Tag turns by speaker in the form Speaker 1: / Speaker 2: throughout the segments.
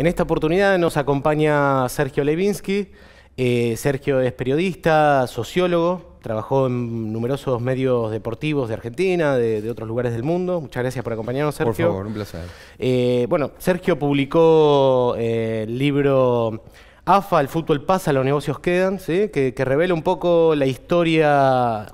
Speaker 1: En esta oportunidad nos acompaña Sergio Levinsky. Eh, Sergio es periodista, sociólogo, trabajó en numerosos medios deportivos de Argentina, de, otros lugares del mundo. Muchas gracias por acompañarnos, Sergio. Por favor, un placer. Eh, bueno, Sergio publicó eh, el libro AFA, el fútbol pasa, los negocios quedan, que, revela un poco la historia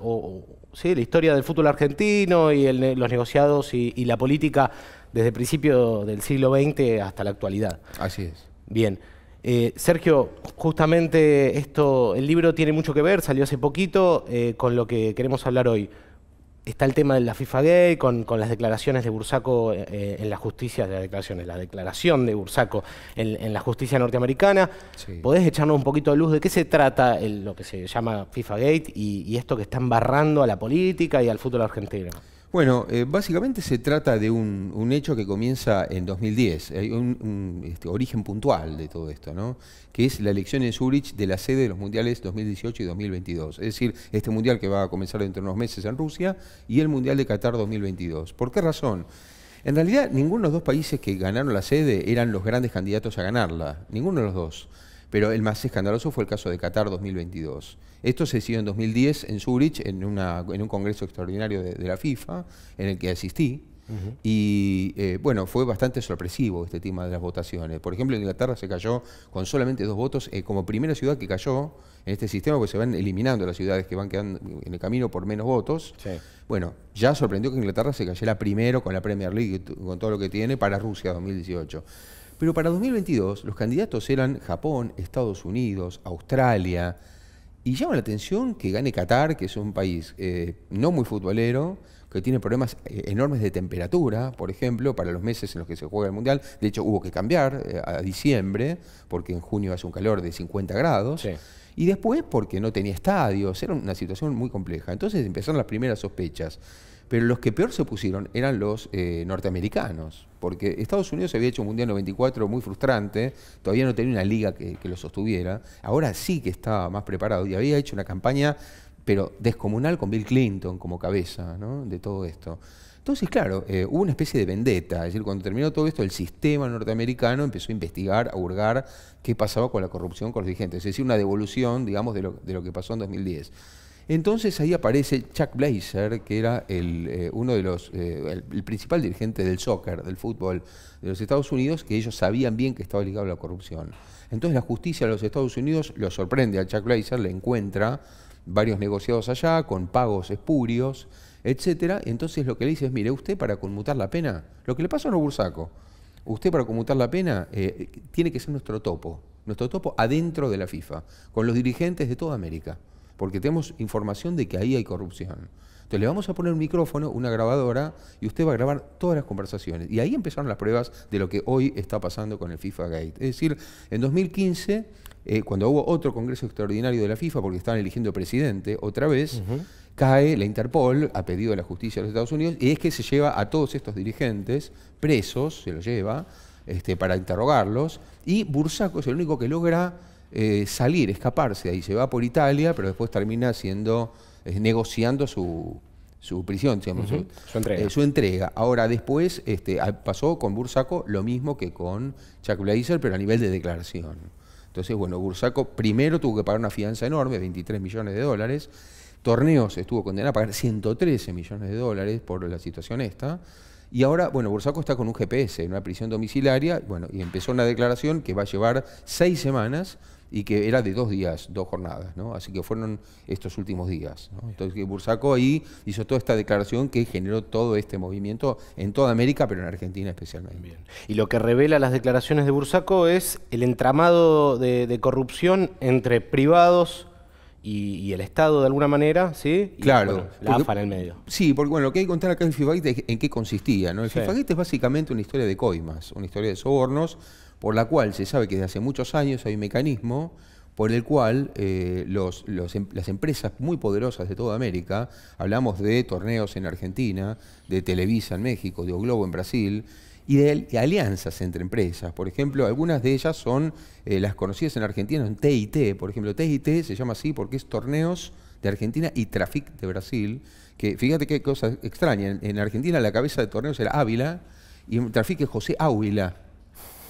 Speaker 1: ¿sí? la historia del fútbol argentino y los negociados y, y, la política desde el principio del siglo XX hasta la actualidad. Así es. Bien. Eh, Sergio, justamente esto, el libro tiene mucho que ver, salió hace poquito, eh, con lo que queremos hablar hoy. Está el tema de la FIFA Gate, con, las declaraciones de Bursaco eh, en la justicia, de las declaraciones, la declaración de Bursaco en, la justicia norteamericana. ¿Podés echarnos un poquito de luz de qué se trata lo que se llama FIFA Gate y, y esto que está embarrando a la política y al fútbol argentino?
Speaker 2: Bueno, eh, básicamente se trata de un, hecho que comienza en 2010, hay un, este, origen puntual de todo esto, ¿no? que es la elección en Zurich de la sede de los Mundiales 2018 y 2022, es decir, este Mundial que va a comenzar dentro de unos meses en Rusia y el Mundial de Qatar 2022. ¿Por qué razón? En realidad, ninguno de los dos países que ganaron la sede eran los grandes candidatos a ganarla, ninguno de los dos pero el más escandaloso fue el caso de Qatar 2022. Esto se decidió en 2010 en Zurich, en, una, un congreso extraordinario de, la FIFA, en el que asistí. Y eh, bueno, fue bastante sorpresivo este tema de las votaciones. Por ejemplo, Inglaterra se cayó con solamente dos votos eh, como primera ciudad que cayó en este sistema, porque se van eliminando las ciudades que van quedando en el camino por menos votos. Bueno, ya sorprendió que Inglaterra se cayera primero con la Premier League, con todo lo que tiene, para Rusia 2018. Pero para 2022 los candidatos eran Japón, Estados Unidos, Australia, y llama la atención que gane Qatar, que es un país eh, no muy futbolero, que tiene problemas eh, enormes de temperatura, por ejemplo, para los meses en los que se juega el Mundial. De hecho, hubo que cambiar eh, a diciembre, porque en junio hace un calor de 50 grados. Y después porque no tenía estadios, era una situación muy compleja. Entonces empezaron las primeras sospechas. Pero los que peor se opusieron eran los eh, norteamericanos, porque Estados Unidos había hecho un Mundial 94 muy frustrante, todavía no tenía una liga que, lo sostuviera, ahora sí que estaba más preparado y había hecho una campaña, pero descomunal con Bill Clinton como cabeza de todo esto. Entonces, claro, eh, hubo una especie de vendetta, es decir, cuando terminó todo esto, el sistema norteamericano empezó a investigar, a hurgar qué pasaba con la corrupción con los dirigentes, es decir, una devolución, digamos, de lo que pasó en 2010. Entonces ahí aparece Chuck Blazer, que era el, eh, uno de los, eh, el, principal dirigente del soccer, del fútbol de los Estados Unidos, que ellos sabían bien que estaba ligado a la corrupción. Entonces la justicia de los Estados Unidos lo sorprende a Chuck Blazer, le encuentra varios negociados allá con pagos espurios, etcétera. Entonces lo que le dice es, mire, usted para conmutar la pena, lo que le pasó a Bursaco, usted para conmutar la pena eh, tiene que ser nuestro topo, nuestro topo adentro de la FIFA, con los dirigentes de toda América porque tenemos información de que ahí hay corrupción. Entonces le vamos a poner un micrófono, una grabadora, y usted va a grabar todas las conversaciones. Y ahí empezaron las pruebas de lo que hoy está pasando con el FIFA Gate. Es decir, en 2015, eh, cuando hubo otro Congreso Extraordinario de la FIFA, porque estaban eligiendo presidente otra vez, cae la Interpol a pedido de la justicia de los Estados Unidos, y es que se lleva a todos estos dirigentes presos, se los lleva, este, para interrogarlos, y Bursaco es el único que logra eh, salir, escaparse ahí. Se va por Italia, pero después termina siendo, eh, negociando su, su prisión, eh, su, entrega. Ahora, después este, pasó con Bursaco lo mismo que con Chuck pero a nivel de declaración. Entonces, bueno, Bursaco primero tuvo que pagar una fianza enorme, 23 millones de dólares. Torneos estuvo condenado a pagar 113 millones de dólares por la situación esta. Y ahora, bueno, Bursaco está con un GPS en una prisión domiciliaria, bueno, y empezó una declaración que va a llevar seis semanas y que era de dos días, dos jornadas, ¿no? Así que fueron estos últimos días. ¿no? Entonces Bursaco ahí hizo toda esta declaración que generó
Speaker 1: todo este movimiento en toda América, pero en Argentina especialmente. Y lo que revela las declaraciones de Bursaco es el entramado de, corrupción entre privados, y, el Estado de alguna manera, ¿sí? Y, claro. la en el medio. Sí, porque bueno, lo que hay que contar acá
Speaker 2: en FIFAGIT es en qué consistía, ¿no? El es básicamente una historia de coimas, una historia de sobornos por la cual se sabe que desde hace muchos años hay un mecanismo por el cual eh, em, las empresas muy poderosas de toda América, hablamos de torneos en Argentina, de Televisa en México, de O Globo en Brasil, y de, alianzas entre empresas. Por ejemplo, algunas de ellas son eh, las conocidas en Argentina, en TIT, por ejemplo. TIT se llama así porque es torneos de Argentina y Trafic de Brasil, que fíjate qué cosa extraña, en, Argentina la cabeza de torneos era Ávila y Trafic es José Ávila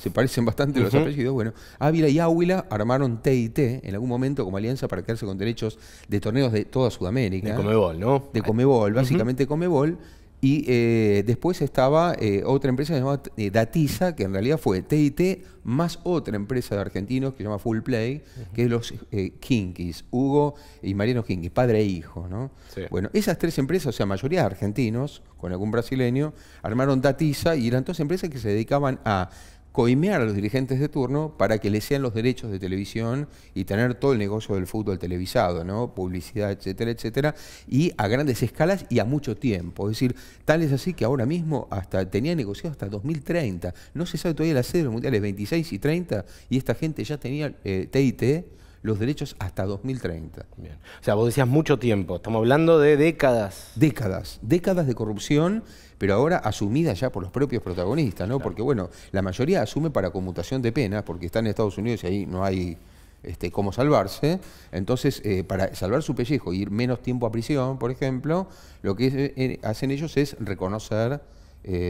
Speaker 2: se parecen bastante los apellidos, bueno, Ávila y Águila armaron TIT en algún momento como alianza para quedarse con derechos de torneos de toda Sudamérica. De Comebol, ¿no? De Comebol, básicamente Comebol. Y eh, después estaba eh, otra empresa que se llamaba eh, Datiza, que en realidad fue TIT, más otra empresa de argentinos que se llama Full Play, que es los Kinkis, Hugo y Mariano Kinkis, padre e hijo. ¿no? Bueno, esas tres empresas, o sea, mayoría argentinos, con algún brasileño, armaron Datiza y eran dos empresas que se dedicaban a coimear a los dirigentes de turno para que les sean los derechos de televisión y tener todo el negocio del fútbol televisado, ¿no? Publicidad, etcétera, etcétera, y a grandes escalas y a mucho tiempo. Es decir, tal es así que ahora mismo hasta tenía negociado hasta 2030. No se sabe todavía la sede de los mundiales
Speaker 1: 26 y 30 y esta gente ya tenía TIT eh, los derechos hasta 2030. O sea, vos decías mucho tiempo, estamos hablando de décadas. Décadas, décadas de corrupción,
Speaker 2: pero ahora asumida ya por los propios protagonistas, ¿no? Porque, bueno, la mayoría asume para conmutación de penas porque está en Estados Unidos y ahí no hay... Este, cómo salvarse. Entonces, eh, para salvar su pellejo, e ir menos tiempo a prisión, por ejemplo, lo que eh, eh, hacen ellos es reconocer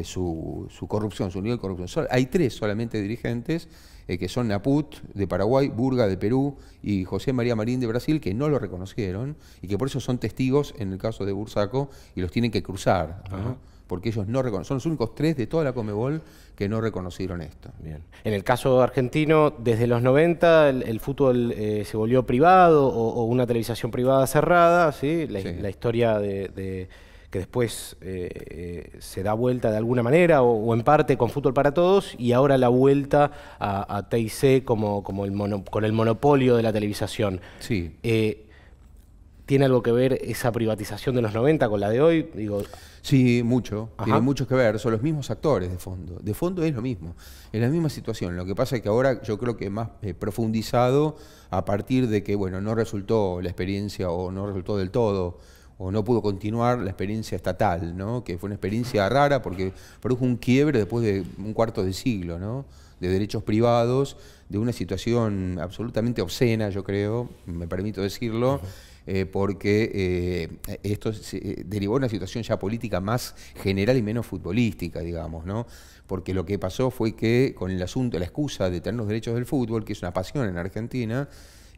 Speaker 2: su, corrupción, su nivel de corrupción. hay tres solamente dirigentes eh, que son Naput de Paraguay, Burga de Perú y José María Marín de Brasil, que no lo reconocieron y que por eso son testigos en el caso de Bursaco y los tienen que cruzar.
Speaker 1: Porque ellos no reconocieron, son los únicos tres de toda la Comebol que no reconocieron esto. Bien. En el caso argentino, desde los 90 el, fútbol eh, se volvió privado o, una televisación privada cerrada, ¿sí? La, historia de que después eh, eh, se da vuelta de alguna manera o, en parte con Fútbol para Todos y ahora la vuelta a, a TIC como, el con el monopolio de la televisación. Sí. Eh, ¿Tiene algo que ver esa privatización de los 90 con la de hoy? Digo, sí, mucho. Tiene mucho que ver. Son los mismos actores de fondo. De fondo es lo mismo. Es la misma situación. Lo
Speaker 2: que pasa es que ahora yo creo que más profundizado a partir de que, bueno, no resultó la experiencia o no resultó del todo o no pudo continuar la experiencia estatal, ¿no? que fue una experiencia rara porque produjo un quiebre después de un cuarto de siglo ¿no? de derechos privados, de una situación absolutamente obscena, yo creo, me permito decirlo, eh, porque eh, esto eh, derivó a una situación ya política más general y menos futbolística, digamos, ¿no? porque lo que pasó fue que con el asunto, la excusa de tener los derechos del fútbol, que es una pasión en Argentina,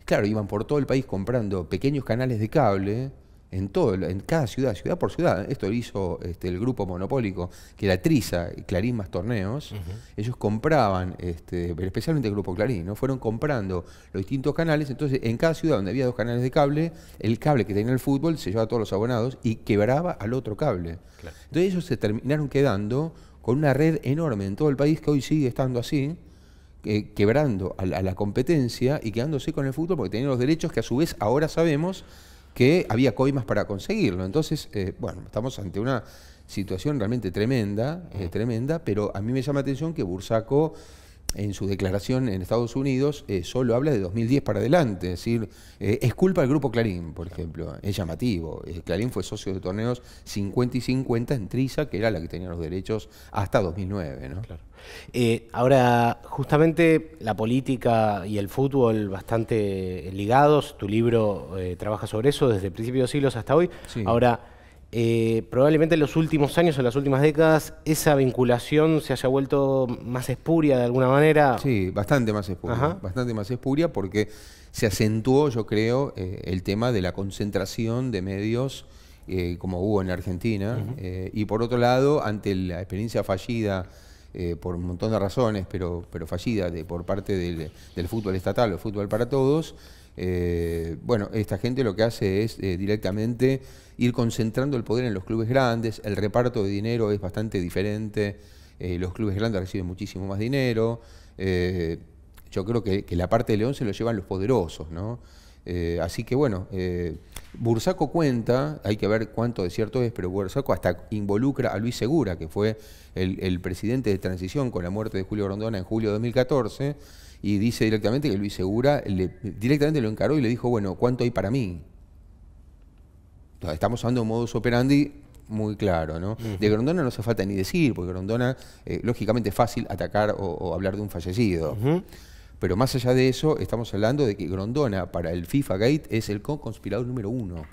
Speaker 2: claro, iban por todo el país comprando pequeños canales de cable, en todo, en cada ciudad, ciudad por ciudad. Esto lo hizo este, el grupo monopólico, que era Triza y Clarín más torneos. Ellos compraban, este, especialmente el grupo Clarín, ¿no? fueron comprando los distintos canales. Entonces, en cada ciudad donde había dos canales de cable, el cable que tenía el fútbol se llevaba a todos los abonados y quebraba al otro cable. Entonces, ellos se terminaron quedando con una red enorme en todo el país que hoy sigue estando así. quebrando a la, a la competencia y quedándose con el fútbol porque tenían los derechos que a su vez ahora sabemos que había coimas para conseguirlo. Entonces, eh, bueno, estamos ante una situación realmente tremenda, eh, tremenda, pero a mí me llama la atención que Bursaco en su declaración en Estados Unidos eh, solo habla de 2010 para adelante, es decir, eh, es culpa del grupo Clarín, por ejemplo, es llamativo. Eh, Clarín fue socio de torneos 50 y 50 en Triza,
Speaker 1: que era la que tenía los derechos hasta 2009. ahora, justamente la política y el fútbol bastante ligados, tu libro trabaja sobre eso desde principios de siglos hasta hoy. Sí. Ahora, eh, probablemente en los últimos años, en las últimas décadas, esa vinculación se haya vuelto más espuria de alguna manera. Sí, bastante más espuria. Bastante más espuria porque se acentuó, yo creo, eh, el
Speaker 2: tema de la concentración de medios eh, como hubo en Argentina. y por otro lado, ante la experiencia fallida por un montón de razones, pero, pero fallida de, por parte del, fútbol estatal o fútbol para todos, bueno, esta gente lo que hace es directamente ir concentrando el poder en los clubes grandes, el reparto de dinero es bastante diferente, eh, los clubes grandes reciben muchísimo más dinero, eh, yo creo que, la parte de León se lo llevan los poderosos, ¿no? Eh, así que bueno, Bursaco cuenta, hay que ver cuánto de cierto es, pero Bursaco hasta involucra a Luis Segura, que fue el, presidente de transición con la muerte de Julio Rondona en julio de 2014, y dice directamente que Luis Segura le, directamente lo encaró y le dijo, bueno, ¿cuánto hay para mí? Estamos hablando de un modus operandi muy claro, ¿no? De Grondona no hace falta ni decir, porque Grondona, eh, lógicamente, es fácil atacar o, hablar de un fallecido. Pero más allá de eso, estamos hablando de que Grondona para el FIFA Gate es el co-conspirador número uno.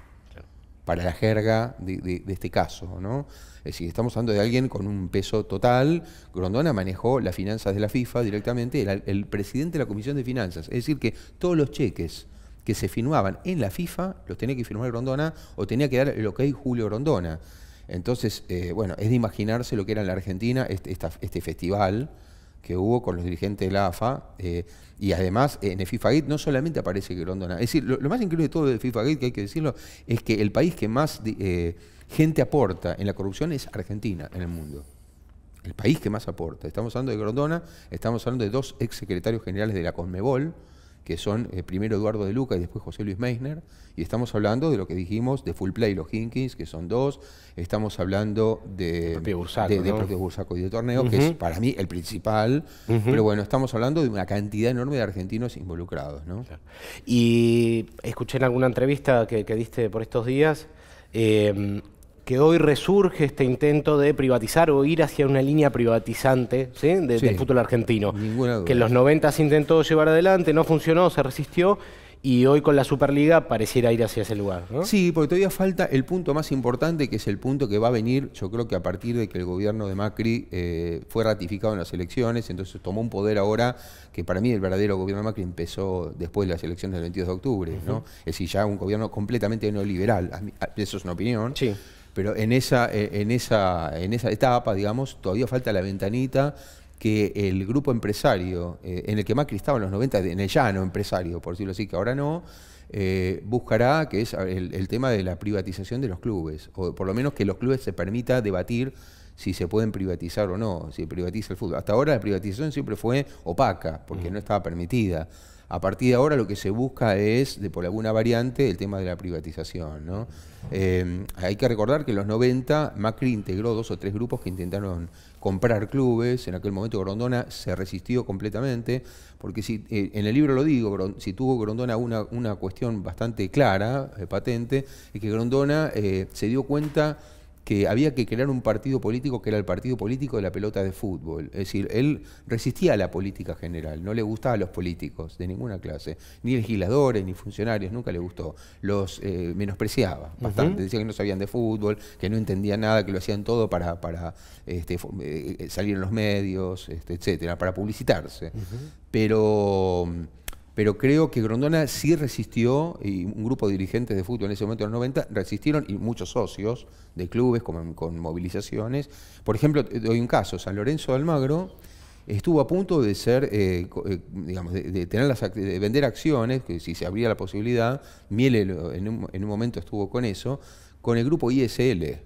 Speaker 2: Para la jerga de, este caso, ¿no? Es decir, estamos hablando de alguien con un peso total. Grondona manejó las finanzas de la FIFA directamente, era el presidente de la Comisión de Finanzas. Es decir, que todos los cheques que se firmaban en la FIFA, los tenía que firmar Grondona o tenía que dar el hay Julio Grondona. Entonces, eh, bueno, es de imaginarse lo que era en la Argentina este, este festival que hubo con los dirigentes de la AFA. Eh, y además, en el FIFA Gate no solamente aparece que Grondona. Es decir, lo, más increíble de todo de FIFA Gate, que hay que decirlo, es que el país que más eh, gente aporta en la corrupción es Argentina en el mundo el país que más aporta. Estamos hablando de Grondona, estamos hablando de dos ex secretarios generales de la Conmebol, que son eh, primero Eduardo de Luca y después José Luis Meisner, y estamos hablando de lo que dijimos, de Full Play y los Hinkins, que son dos, estamos hablando de Bursaco, de, propio Bursaco y de Torneo, que es para mí el principal, pero bueno, estamos hablando
Speaker 1: de una cantidad enorme de argentinos involucrados. ¿no? Y escuché en alguna entrevista que, diste por estos días eh, que hoy resurge este intento de privatizar o ir hacia una línea privatizante del fútbol argentino. Que en los 90 se intentó llevar adelante, no funcionó, se resistió. Y hoy con la Superliga pareciera ir hacia ese lugar. Sí, porque todavía falta el punto más importante, que es el punto que va a venir, yo creo que a
Speaker 2: partir de que el gobierno de Macri eh, fue ratificado en las elecciones, entonces tomó un poder ahora que para mí el verdadero gobierno de Macri empezó después de las elecciones del 22 de octubre. ¿no? Es decir, ya un gobierno completamente neoliberal, eso es una opinión. Sí pero en esa, eh, en esa, en esa etapa, digamos, todavía falta la ventanita que el grupo empresario, eh, en el que Macri estaba en los 90, en el llano empresario, por decirlo así, que ahora no, eh, buscará, que es el, el, tema de la privatización de los clubes, o por lo menos que los clubes se permita debatir si se pueden privatizar o no, si privatiza el fútbol. Hasta ahora la privatización siempre fue opaca, porque mm. no estaba permitida. A partir de ahora lo que se busca es, de por alguna variante, el tema de la privatización. ¿no? Em, hay que recordar que en los 90 Macri integró dos o tres grupos que intentaron comprar clubes. En aquel momento Grondona se resistió completamente, porque si, eh, en el libro lo digo, si tuvo Grondona una, una cuestión bastante clara, eh, patente, es que Grondona eh, se dio cuenta que había que crear un partido político que era el partido político de la pelota de fútbol. Es decir, él resistía a la política general, no le gustaba a los políticos de ninguna clase, ni legisladores, ni funcionarios, nunca le gustó. Los eh, menospreciaba bastante, decía que no sabían de fútbol, que no entendían nada, que lo hacían todo para, este, eh, eh, salir en los medios, este, etcétera, para publicitarse. Pero pero creo que Grondona sí resistió, y un grupo de dirigentes de fútbol en ese momento en los 90 resistieron, y muchos socios de clubes con, movilizaciones. Por ejemplo, doy un caso, San Lorenzo de Almagro estuvo a punto de ser, eh, eh, digamos, de, tener las, vender acciones, si se abría la posibilidad, Miele en un momento estuvo con eso, con el grupo ISL,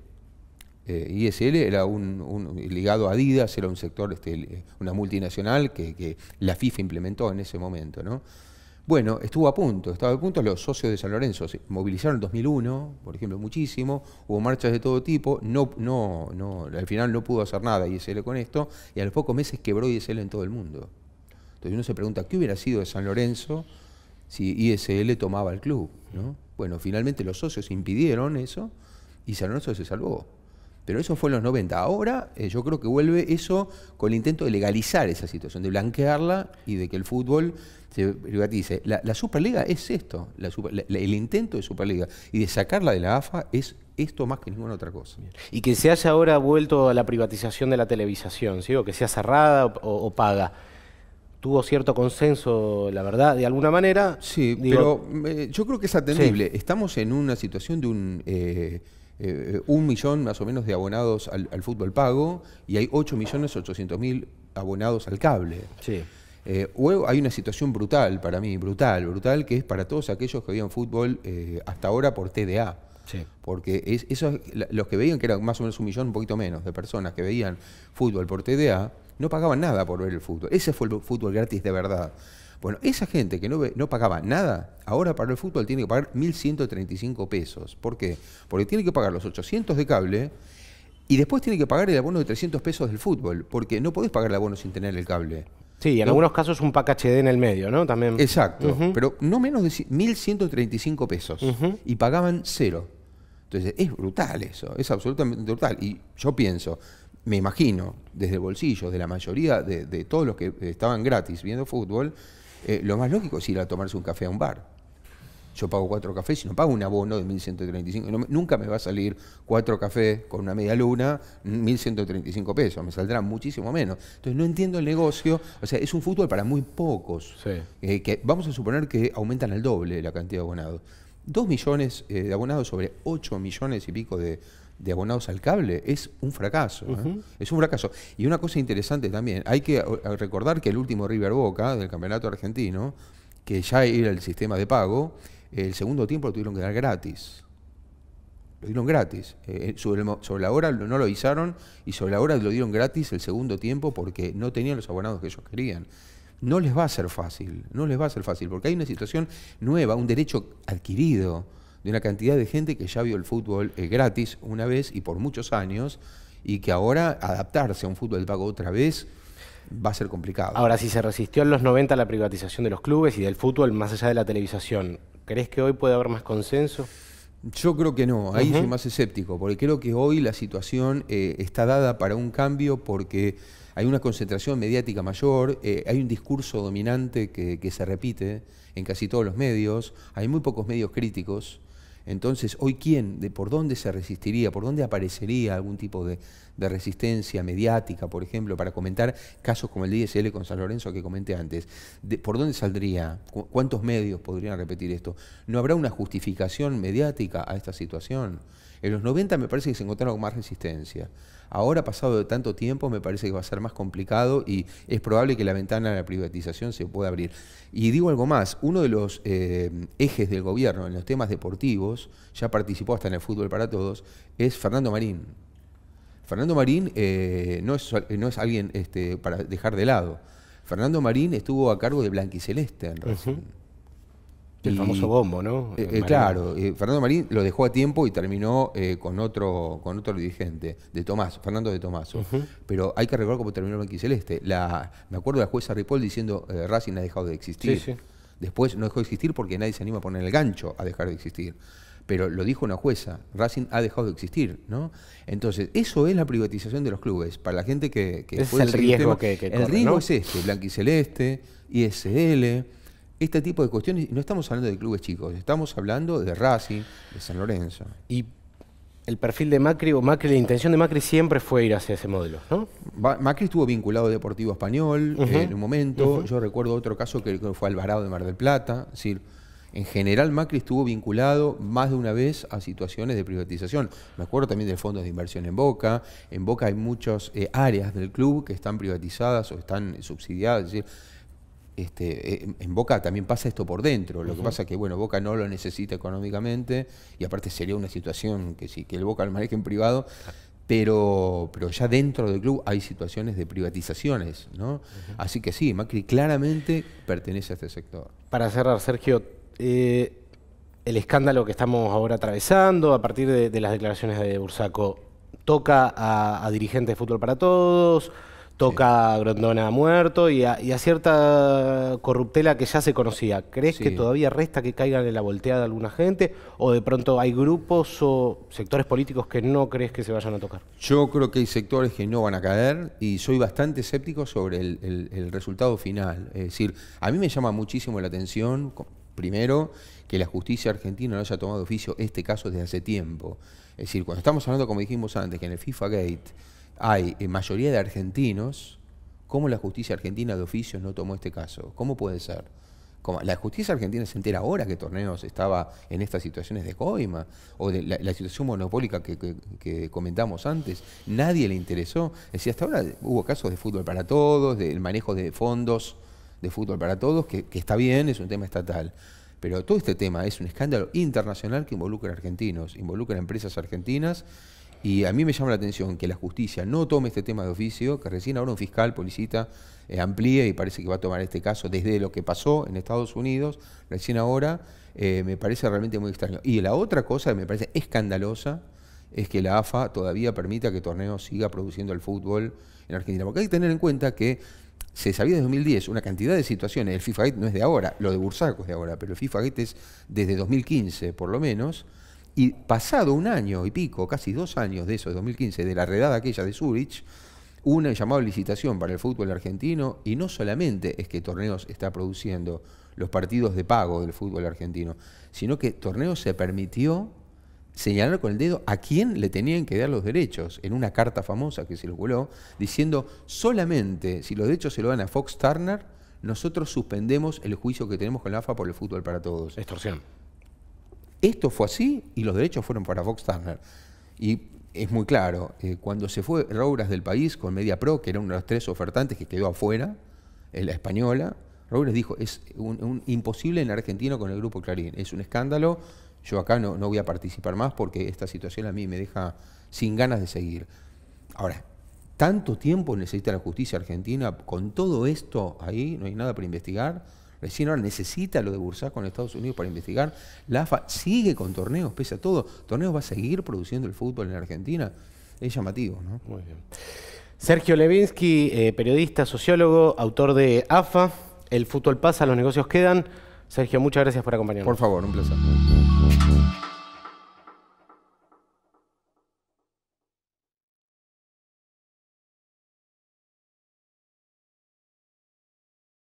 Speaker 2: eh, ISL era un, ligado a Adidas, era un sector, este, eh, una multinacional que, la FIFA implementó en ese momento. ¿no? Bueno, estuvo a punto, estaba a punto los socios de San Lorenzo, se movilizaron en 2001, por ejemplo, muchísimo, hubo marchas de todo tipo, no, no, no, al final no pudo hacer nada ISL con esto, y a los pocos meses quebró ISL en todo el mundo. Entonces uno se pregunta, ¿qué hubiera sido de San Lorenzo si ISL tomaba el club? ¿no? Bueno, finalmente los socios impidieron eso y San Lorenzo se salvó. Pero eso fue en los 90. Ahora eh, yo creo que vuelve eso con el intento de legalizar esa situación, de blanquearla y de que el fútbol se privatice. La, Superliga es esto, el intento de
Speaker 1: Superliga y de sacarla de la AFA es esto más que ninguna otra cosa. Y que se haya ahora vuelto a la privatización de la televisación, ¿sí? o que sea cerrada o, paga tuvo cierto consenso, la verdad, de alguna manera. Sí, pero
Speaker 2: eh, yo creo que es atendible. Estamos en una situación de un eh, eh, un millón más o menos de abonados al, fútbol pago y hay ocho millones ochocientos mil abonados al cable. Sí. Eh, hay una situación brutal para mí, brutal, brutal, que es para todos aquellos que veían fútbol eh, hasta ahora por TDA. Porque es, esos, los que veían, que eran más o menos un millón, un poquito menos, de personas que veían fútbol por TDA, no pagaban nada por ver el fútbol. Ese fue el fútbol gratis de verdad. Bueno, esa gente que no, no pagaba nada, ahora para el fútbol tiene que pagar 1.135 pesos. ¿Por qué? Porque tiene que pagar los 800 de cable y después tiene que pagar el abono de 300 pesos del fútbol, porque no podés pagar el abono sin tener el cable. Sí, y en algunos casos un pack HD en el medio, ¿no? También. Exacto, pero no menos de 1.135 pesos. Y pagaban cero. Entonces, es brutal eso, es absolutamente brutal. Y yo pienso, me imagino, desde el bolsillo de la mayoría de, de todos los que estaban gratis viendo fútbol, eh, lo más lógico es ir a tomarse un café a un bar. Yo pago cuatro cafés, y no pago un abono de 1.135, nunca me va a salir cuatro cafés con una media luna, 1.135 pesos, me saldrá muchísimo menos. Entonces no entiendo el negocio, o sea, es un fútbol para muy pocos, eh, que vamos a suponer que aumentan al doble la cantidad de abonados. Dos millones eh, de abonados sobre ocho millones y pico de, de abonados al cable es un fracaso. ¿eh? Es un fracaso. Y una cosa interesante también, hay que eh, recordar que el último River Boca del Campeonato Argentino, que ya era el sistema de pago, el segundo tiempo lo tuvieron que dar gratis. Lo dieron gratis. Eh, sobre, sobre, la hora no lo avisaron y sobre la hora lo dieron gratis el segundo tiempo porque no tenían los abonados que ellos querían. No les va a ser fácil, no les va a ser fácil, porque hay una situación nueva, un derecho adquirido de una cantidad de gente que ya vio el fútbol eh, gratis una vez y por muchos años, y que
Speaker 1: ahora adaptarse a un fútbol de pago otra vez va a ser complicado. Ahora, si se resistió en los 90 la privatización de los clubes y del fútbol más allá de la televisación, ¿crees que hoy puede haber más consenso? Yo creo que no, ahí soy más escéptico, porque creo que hoy la situación eh, está
Speaker 2: dada para un cambio porque hay una concentración mediática mayor, eh, hay un discurso dominante que, se repite en casi todos los medios, hay muy pocos medios críticos, entonces, hoy quién, de por dónde se resistiría, por dónde aparecería algún tipo de, resistencia mediática, por ejemplo, para comentar casos como el DSL con San Lorenzo que comenté antes. ¿Por dónde saldría? ¿Cuántos medios podrían repetir esto? ¿No habrá una justificación mediática a esta situación? En los 90 me parece que se encontraron más resistencia. Ahora, pasado de tanto tiempo, me parece que va a ser más complicado y es probable que la ventana de la privatización se pueda abrir. Y digo algo más, uno de los eh, ejes del gobierno en los temas deportivos, ya participó hasta en el fútbol para todos, es Fernando Marín. Fernando Marín eh, no, es, alguien este, para dejar de lado. Fernando Marín estuvo a cargo de Blanquiceleste en
Speaker 1: Racing. El famoso bombo, ¿no? Eh, eh, claro,
Speaker 2: Fernando Marín lo dejó a tiempo y terminó eh, con otro con otro dirigente, de Tomás, Fernando de Tomaso. Pero hay que recordar cómo terminó el La, me acuerdo de la jueza Ripoll diciendo, Racing ha dejado de existir. Después no dejó de existir porque nadie se anima a poner el gancho a dejar de existir. Pero lo dijo una jueza, Racing ha dejado de existir, ¿no? Entonces, eso es la privatización de los clubes. Para la gente que... que es el riesgo el que, que, El riesgo es este, Blanquiceleste, ISL este tipo de cuestiones, no estamos hablando de clubes chicos, estamos hablando de Racing,
Speaker 1: de San Lorenzo. Y el perfil de Macri o Macri, la intención de Macri siempre fue ir hacia ese modelo, ¿no? Macri estuvo vinculado a Deportivo Español eh, en un momento. Yo recuerdo
Speaker 2: otro caso que fue Alvarado de Mar del Plata. Es decir, en general Macri estuvo vinculado más de una vez a situaciones de privatización. Me acuerdo también de fondos de inversión en Boca. En Boca hay muchas eh, áreas del club que están privatizadas o están subsidiadas. Es este, en Boca también pasa esto por dentro. Lo que pasa es que, bueno, Boca no lo necesita económicamente y aparte sería una situación que sí, que el Boca lo maneje en privado, pero, pero ya dentro del club hay situaciones de privatizaciones, ¿no? Así que sí, Macri claramente pertenece a este sector.
Speaker 1: Para cerrar, Sergio, eh, el escándalo que estamos ahora atravesando a partir de, las declaraciones de Bursaco toca a dirigentes de fútbol para todos, toca a Grondona muerto y a, cierta corruptela que ya se conocía. ¿Crees que todavía resta que caigan en la volteada alguna gente o de pronto hay grupos o sectores políticos que no crees que se vayan a tocar?
Speaker 2: Yo creo que hay sectores que no van a caer y soy bastante escéptico sobre el, el resultado final. Es decir, a mí me llama muchísimo la atención, primero, que la justicia argentina no haya tomado oficio este caso desde hace tiempo. Es decir, cuando estamos hablando, como dijimos antes, que en el FIFA Gate hay en mayoría de argentinos, ¿cómo la justicia argentina de oficios no tomó este caso? ¿Cómo puede ser? La justicia argentina se entera ahora que Torneos estaba en estas situaciones de coima o de la, situación monopólica que, comentamos antes. Nadie le interesó. Es decir, hasta ahora hubo casos de fútbol para todos, del manejo de fondos de fútbol para todos, que, que está bien, es un tema estatal. Pero todo este tema es un escándalo internacional que involucra a argentinos, involucra a empresas argentinas y a mí me llama la atención que la justicia no tome este tema de oficio, que recién ahora un fiscal policita eh, amplíe y parece que va a tomar este caso desde lo que pasó en Estados Unidos, recién ahora, eh, me parece realmente muy extraño. Y la otra cosa que me parece escandalosa es que la AFA todavía permita que Torneo siga produciendo el fútbol en Argentina, porque hay que tener en cuenta que se sabía desde 2010 una cantidad de situaciones, el FIFA Gate no es de ahora, lo de Bursaco es de ahora, pero el FIFA Gate es desde 2015 por lo menos y pasado un año y pico, casi dos años de eso, de 2015, de la redada aquella de Zurich, una llamada licitación para el fútbol argentino y no solamente es que Torneos está produciendo los partidos de pago del fútbol argentino, sino que Torneos se permitió señalar con el dedo a quién le tenían que dar los derechos en una carta famosa que se circuló diciendo solamente si los derechos se lo dan a Fox Turner, nosotros suspendemos el juicio que tenemos con la AFA por el fútbol para todos. Extorsión. Esto fue así y los derechos fueron para Fox Turner. Y es muy claro, eh, cuando se fue Robras del país con MediaPro, que era uno de los tres ofertantes que quedó afuera, en la española, Robres dijo, es un, imposible en Argentina con el grupo Clarín, es un escándalo, yo acá no, no voy a participar más porque esta situación a mí me deja sin ganas de seguir. Ahora, tanto tiempo necesita la justicia argentina, con todo esto ahí, no hay nada para investigar. Recién ahora necesita lo de Bursa con Estados Unidos para investigar. La AFA sigue con
Speaker 1: torneos, pese a todo. Torneos va a seguir produciendo el fútbol en Argentina. Es llamativo, ¿no? Muy bien. Sergio Levinsky, eh, periodista, sociólogo, autor de AFA. El fútbol pasa, los negocios quedan. Sergio, muchas gracias por acompañarnos. Por favor, un placer.